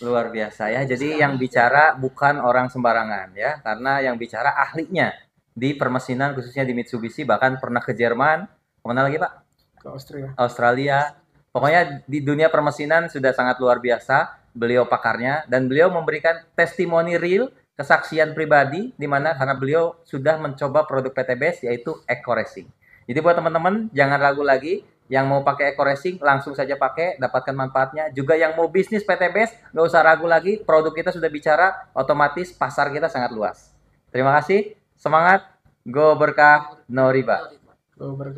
Luar biasa ya. Jadi iya. yang bicara bukan orang sembarangan ya, karena yang bicara ahlinya di permesinan khususnya di Mitsubishi bahkan pernah ke Jerman, kemana lagi Pak? Ke Australia. Australia. Pokoknya di dunia permesinan sudah sangat luar biasa beliau pakarnya dan beliau memberikan testimoni real kesaksian pribadi di mana karena beliau sudah mencoba produk PTBS yaitu eco racing. Jadi buat teman-teman jangan ragu lagi yang mau pakai eco racing langsung saja pakai, dapatkan manfaatnya. Juga yang mau bisnis PT PTBS nggak usah ragu lagi, produk kita sudah bicara, otomatis pasar kita sangat luas. Terima kasih, semangat, go berkah, no riba. Go berkah.